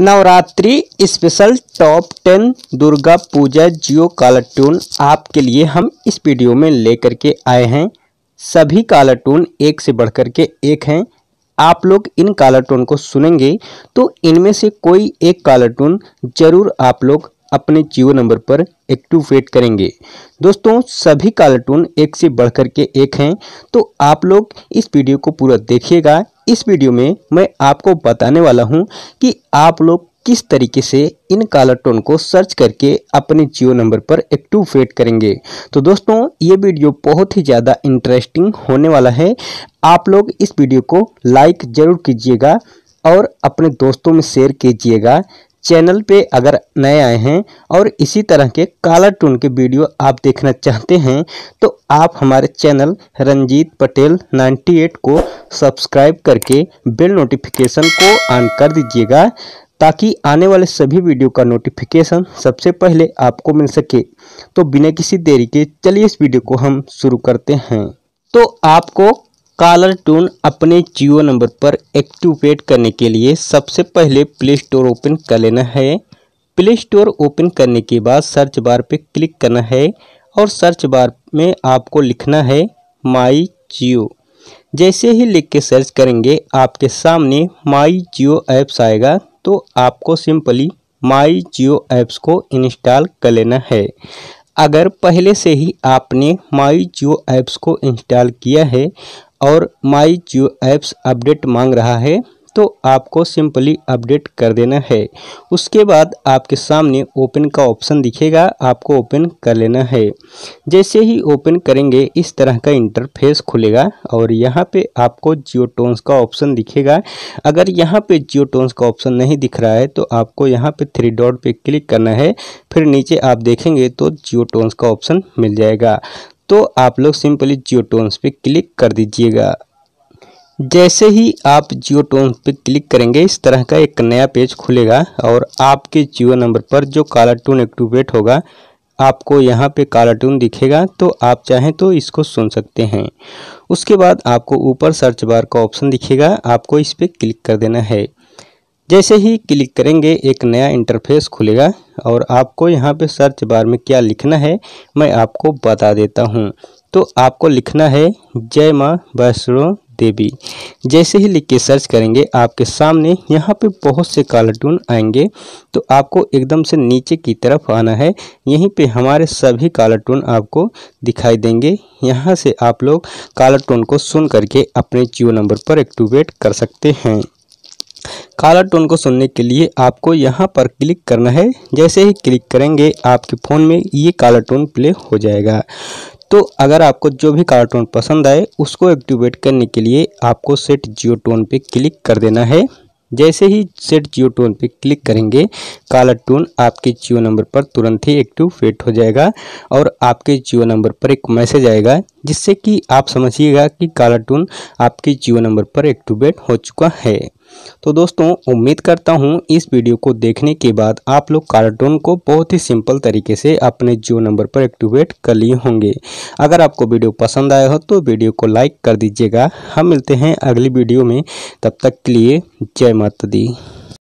Navratri special top ten Durga Puja Jio caller आपके लिए हम इस वीडियो में लेकर के आए हैं सभी कालाटून एक से बढ़कर के एक हैं आप लोग इन काला को सुनेंगे तो इनमें से कोई एक कालाटून जरूर आप लोग अपने जियो नंबर पर एक्टिवेट करेंगे दोस्तों सभी काला एक से बढ़कर के एक हैं तो आप लोग इस वीडियो को पूरा देखिएगा इस वीडियो में मैं आपको बताने वाला हूं कि आप लोग किस तरीके से इन कालर टोन को सर्च करके अपने जियो नंबर पर एक्टिवेट करेंगे तो दोस्तों ये वीडियो बहुत ही ज़्यादा इंटरेस्टिंग होने वाला है आप लोग इस वीडियो को लाइक ज़रूर कीजिएगा और अपने दोस्तों में शेयर कीजिएगा चैनल पे अगर नए आए हैं और इसी तरह के काला टून के वीडियो आप देखना चाहते हैं तो आप हमारे चैनल रंजीत पटेल 98 को सब्सक्राइब करके बेल नोटिफिकेशन को ऑन कर दीजिएगा ताकि आने वाले सभी वीडियो का नोटिफिकेशन सबसे पहले आपको मिल सके तो बिना किसी देरी के चलिए इस वीडियो को हम शुरू करते हैं तो आपको कॉलर टून अपने जियो नंबर पर एक्टिवेट करने के लिए सबसे पहले प्ले स्टोर ओपन कर लेना है प्ले स्टोर ओपन करने के बाद सर्च बार पे क्लिक करना है और सर्च बार में आपको लिखना है माई जियो जैसे ही लिख के सर्च करेंगे आपके सामने माई जियो ऐप्स आएगा तो आपको सिंपली माई जियो ऐप्स को इंस्टॉल कर लेना है अगर पहले से ही आपने माई जियो ऐप्स को इंस्टॉल किया है और माई जियो ऐप्स अपडेट मांग रहा है तो आपको सिंपली अपडेट कर देना है उसके बाद आपके सामने ओपन का ऑप्शन दिखेगा आपको ओपन कर लेना है जैसे ही ओपन करेंगे इस तरह का इंटरफेस खुलेगा और यहाँ पे आपको जियो टोन्स का ऑप्शन दिखेगा अगर यहाँ पे जियो टोन्स का ऑप्शन नहीं दिख रहा है तो आपको यहाँ पे थ्री डॉट पे क्लिक करना है फिर नीचे आप देखेंगे तो जियो टोन्स का ऑप्शन मिल जाएगा तो आप लोग सिंपली जियो टोन्स पर क्लिक कर दीजिएगा जैसे ही आप जियो टोन्स पर क्लिक करेंगे इस तरह का एक नया पेज खुलेगा और आपके जियो नंबर पर जो काला टून एक्टिवेट होगा आपको यहाँ पे काला टून दिखेगा तो आप चाहें तो इसको सुन सकते हैं उसके बाद आपको ऊपर सर्च बार का ऑप्शन दिखेगा आपको इस पर क्लिक कर देना है जैसे ही क्लिक करेंगे एक नया इंटरफेस खुलेगा और आपको यहाँ पे सर्च बार में क्या लिखना है मैं आपको बता देता हूँ तो आपको लिखना है जय माँ वैष्णो देवी जैसे ही लिख के सर्च करेंगे आपके सामने यहाँ पे बहुत से कार्टून आएंगे तो आपको एकदम से नीचे की तरफ आना है यहीं पे हमारे सभी कार्टून आपको दिखाई देंगे यहाँ से आप लोग कार्टून को सुन करके अपने जियो नंबर पर एक्टिवेट कर सकते हैं काला टोन को सुनने के लिए आपको यहाँ पर क्लिक करना है जैसे ही क्लिक करेंगे आपके फ़ोन में ये काला टोन प्ले हो जाएगा तो अगर आपको जो भी काला टोन पसंद आए उसको एक्टिवेट करने के लिए आपको सेट जियो टोन पर क्लिक कर देना है जैसे ही सेट जियो टोन पर क्लिक करेंगे काला टोन आपके जियो नंबर पर तुरंत ही एक्टिवेट हो जाएगा और आपके जियो नंबर पर एक मैसेज आएगा जिससे कि आप समझिएगा कि काला टोन आपके जियो नंबर पर एक्टिवेट हो चुका है तो दोस्तों उम्मीद करता हूँ इस वीडियो को देखने के बाद आप लोग कार्टून को बहुत ही सिंपल तरीके से अपने जियो नंबर पर एक्टिवेट कर लिए होंगे अगर आपको वीडियो पसंद आया हो तो वीडियो को लाइक कर दीजिएगा हम मिलते हैं अगली वीडियो में तब तक के लिए जय माता दी